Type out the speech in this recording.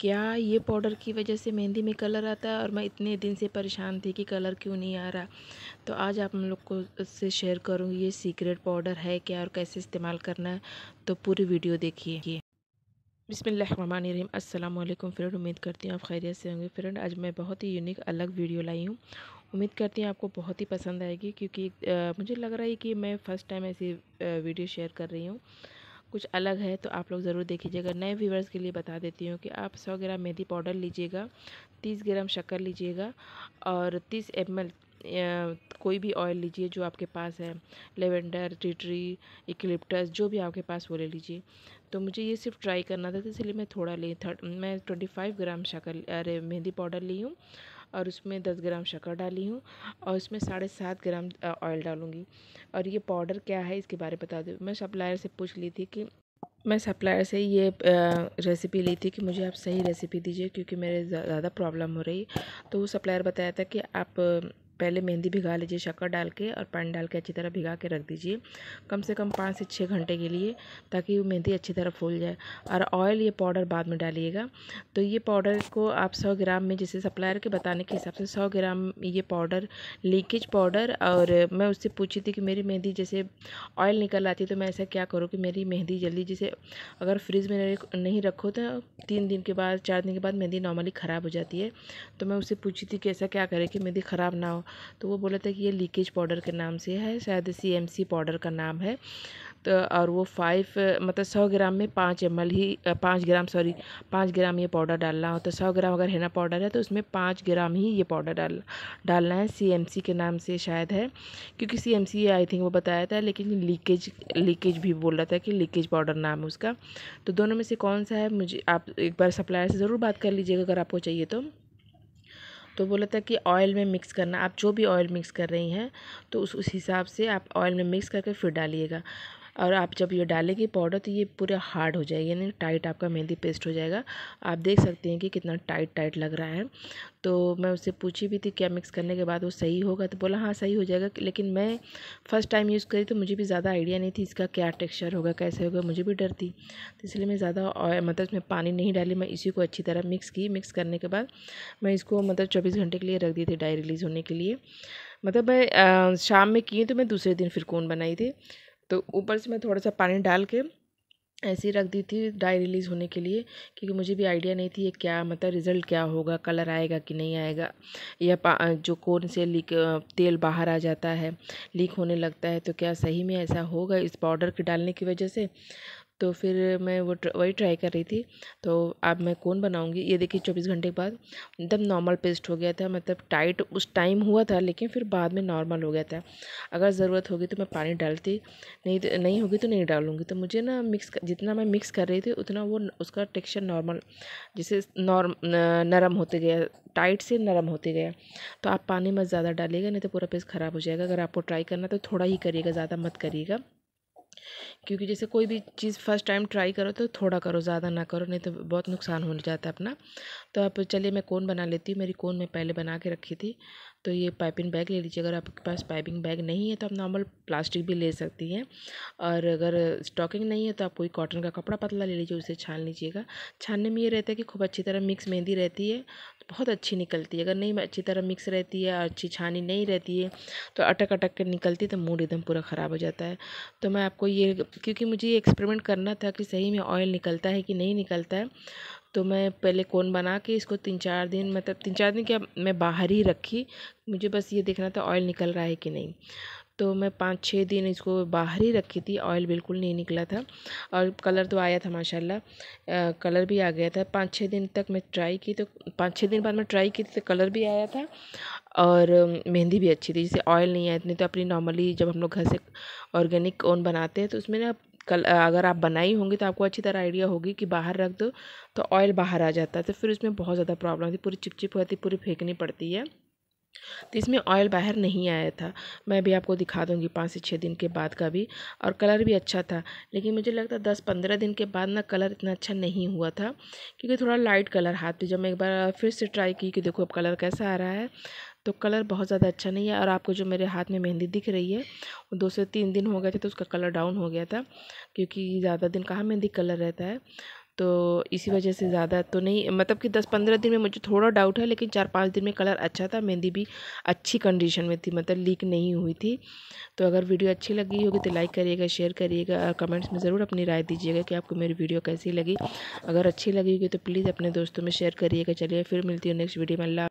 क्या ये पाउडर की वजह से मेहंदी में कलर आता है और मैं इतने दिन से परेशान थी कि कलर क्यों नहीं आ रहा तो आज आप हम लोग को उससे शेयर करूँगी ये सीक्रेट पाउडर है क्या और कैसे इस्तेमाल करना है तो पूरी वीडियो देखिए बिसमीम अल्लाम फ्रेंड उम्मीद करती हूँ आप खैरियत से होंगे फ्रेंड आज मैं बहुत ही यूनिक अलग वीडियो लाई हूँ उम्मीद करती हूँ आपको बहुत ही पसंद आएगी क्योंकि आ, मुझे लग रहा है कि मैं फ़र्स्ट टाइम ऐसी वीडियो शेयर कर रही हूँ कुछ अलग है तो आप लोग ज़रूर देखिएगा नए व्यूवर्स के लिए बता देती हूँ कि आप 100 ग्राम मेहंदी पाउडर लीजिएगा 30 ग्राम शक्कर लीजिएगा और 30 एम कोई भी ऑयल लीजिए जो आपके पास है लेवेंडर टिटरी इक्लिप्टस जो भी आपके पास वो ले लीजिए तो मुझे ये सिर्फ ट्राई करना था तो इसलिए मैं थोड़ा ली थर्ड मैं फाइव ग्राम शक्कर अरे मेहंदी पाउडर ली हूँ और उसमें दस ग्राम शक्कर डाली हूँ और उसमें साढ़े सात ग्राम ऑयल डालूँगी और ये पाउडर क्या है इसके बारे में बता दूँ मैं सप्लायर से पूछ ली थी कि मैं सप्लायर से ये रेसिपी ली थी कि मुझे आप सही रेसिपी दीजिए क्योंकि मेरे ज़्यादा प्रॉब्लम हो रही तो वो सप्लायर बताया था कि आप पहले मेहंदी भिगा लीजिए शक्कर डाल के और पानी डाल के अच्छी तरह भिगा के रख दीजिए कम से कम पाँच से छः घंटे के लिए ताकि वो मेहंदी अच्छी तरह फूल जाए और ऑयल ये पाउडर बाद में डालिएगा तो ये पाउडर को आप सौ ग्राम में जैसे सप्लायर के बताने के हिसाब से सौ ग्राम ये पाउडर लीकेज पाउडर और मैं उससे पूछी थी कि मेरी मेहंदी जैसे ऑयल निकल आती है तो मैं ऐसा क्या करूँ कि मेरी मेहंदी जल्दी जैसे अगर फ्रिज में नहीं रखो तो तीन दिन के बाद चार दिन के बाद मेहंदी नॉर्मली ख़राब हो जाती है तो मैं उससे पूछी थी कि ऐसा क्या करें कि मेहंदी ख़राब ना हो तो वो बोला था कि ये लीकेज पाउडर के नाम से है शायद सी एम सी पाउडर का नाम है तो और वो फाइव मतलब सौ ग्राम में पाँच एम ही पाँच ग्राम सॉरी पाँच ग्राम ये पाउडर डालना हो तो सौ ग्राम अगर हेना पाउडर है तो उसमें पाँच ग्राम ही ये पाउडर डाल डालना है सी एम सी के नाम से शायद है क्योंकि C M C I think वो बताया था लेकिन लीकेज लीकेज भी बोल रहा था कि लीकेज पाउडर नाम है उसका तो दोनों में से कौन सा है मुझे आप एक बार सप्लायर से ज़रूर बात कर लीजिएगा अगर आपको चाहिए तो तो बोला था कि ऑयल में मिक्स करना आप जो भी ऑयल मिक्स कर रही हैं तो उस उस हिसाब से आप ऑयल में मिक्स करके फिर डालिएगा और आप जब ये डालेंगे पाउडर तो ये पूरा हार्ड हो जाएगा यानी टाइट आपका मेहंदी पेस्ट हो जाएगा आप देख सकते हैं कि कितना टाइट टाइट लग रहा है तो मैं उससे पूछी भी थी क्या मिक्स करने के बाद वो सही होगा तो बोला हाँ सही हो जाएगा लेकिन मैं फ़र्स्ट टाइम यूज़ करी तो मुझे भी ज़्यादा आइडिया नहीं थी इसका क्या टेक्स्चर होगा कैसे होगा मुझे भी डर थी तो इसलिए मैं ज़्यादा मतलब इसमें पानी नहीं डाली मैं इसी को अच्छी तरह मिक्स की मिक्स करने के बाद मैं इसको मतलब चौबीस घंटे के लिए रख दी थी डाई रिलीज़ होने के लिए मतलब मैं शाम में किए तो मैं दूसरे दिन फिर कौन बनाई थी तो ऊपर से मैं थोड़ा सा पानी डाल के ऐसे ही रख दी थी डाई रिलीज़ होने के लिए क्योंकि मुझे भी आइडिया नहीं थी ये क्या मतलब रिज़ल्ट क्या होगा कलर आएगा कि नहीं आएगा या जो कोन से लीक तेल बाहर आ जाता है लीक होने लगता है तो क्या सही में ऐसा होगा इस पाउडर के डालने की वजह से तो फिर मैं वो वही ट्राई कर रही थी तो अब मैं कौन बनाऊँगी ये देखिए चौबीस घंटे के बाद एकदम नॉर्मल पेस्ट हो गया था मतलब टाइट उस टाइम हुआ था लेकिन फिर बाद में नॉर्मल हो गया था अगर ज़रूरत होगी तो मैं पानी डालती नहीं तो, नहीं होगी तो नहीं डालूँगी तो मुझे ना मिक्स जितना मैं मिक्स कर रही थी उतना वो उसका टेक्स्चर नॉर्मल जैसे नॉर्म नरम होते गया टाइट से नरम होते गया तो आप पानी मत ज़्यादा डालिएगा नहीं तो पूरा पेस्ट ख़राब हो जाएगा अगर आपको ट्राई करना तो थोड़ा ही करिएगा ज़्यादा मत करिएगा क्योंकि जैसे कोई भी चीज़ फर्स्ट टाइम ट्राई करो तो थोड़ा करो ज़्यादा ना करो नहीं तो बहुत नुकसान हो जाता है अपना तो आप चलिए मैं कौन बना लेती हूँ मेरी कौन मैं पहले बना के रखी थी तो ये पाइपिंग बैग ले लीजिए अगर आपके पास पाइपिंग बैग नहीं है तो आप नॉर्मल प्लास्टिक भी ले सकती हैं और अगर स्टॉकिंग नहीं है तो आप कोई कॉटन का कपड़ा पतला ले लीजिए उसे छान लीजिएगा छानने में ये रहता है कि खूब अच्छी तरह मिक्स मेहंदी रहती है तो बहुत अच्छी निकलती है अगर नहीं अच्छी तरह मिक्स रहती है अच्छी छानी नहीं रहती है तो अटक अटक कर निकलती है तो मूड एकदम पूरा ख़राब हो जाता है तो मैं आपको ये क्योंकि मुझे ये एक्सपेरिमेंट करना था कि सही में ऑयल निकलता है कि नहीं निकलता है तो मैं पहले कोन बना के इसको तीन चार दिन मतलब तीन चार दिन क्या मैं बाहर ही रखी मुझे बस ये देखना था ऑयल निकल रहा है कि नहीं तो मैं पाँच छः दिन इसको बाहर ही रखी थी ऑयल बिल्कुल नहीं निकला था और कलर तो आया था माशाल्लाह कलर भी आ गया था पाँच छः दिन तक मैं ट्राई की तो पाँच छः दिन बाद मैं ट्राई की थी तो कलर भी आया था और मेहंदी भी अच्छी थी जैसे ऑयल नहीं है इतनी तो अपनी नॉर्मली जब हम लोग घर से ऑर्गेनिक ओन बनाते हैं तो उसमें ना कल अगर आप बनाई होंगी तो आपको अच्छी तरह आइडिया होगी कि बाहर रख दो तो ऑयल बाहर आ जाता है तो फिर उसमें बहुत ज़्यादा प्रॉब्लम होती पूरी चिपचिप होती पूरी फेंकनी पड़ती है तो इसमें ऑयल बाहर नहीं आया था मैं भी आपको दिखा दूंगी पाँच से छः दिन के बाद का भी और कलर भी अच्छा था लेकिन मुझे लगता है दस पंद्रह दिन के बाद ना कलर इतना अच्छा नहीं हुआ था क्योंकि थोड़ा लाइट कलर हाथ पे जब मैं एक बार फिर से ट्राई की कि देखो अब कलर कैसा आ रहा है तो कलर बहुत ज़्यादा अच्छा नहीं है और आपको जो मेरे हाथ में मेहंदी दिख रही है वो दो से तीन दिन हो गए थे तो उसका कलर डाउन हो गया था क्योंकि ज़्यादा दिन कहाँ मेहंदी कलर रहता है तो इसी वजह से ज़्यादा तो नहीं मतलब कि दस पंद्रह दिन में मुझे थोड़ा डाउट है लेकिन चार पाँच दिन में कलर अच्छा था मेहंदी भी अच्छी कंडीशन में थी मतलब लीक नहीं हुई थी तो अगर वीडियो अच्छी लगी होगी तो लाइक करिएगा शेयर करिएगा और कमेंट्स में ज़रूर अपनी राय दीजिएगा कि आपको मेरी वीडियो कैसी लगी अगर अच्छी लगी होगी तो प्लीज़ अपने दोस्तों में शेयर करिएगा चलिए फिर मिलती हूँ नेक्स्ट वीडियो में अल्लाह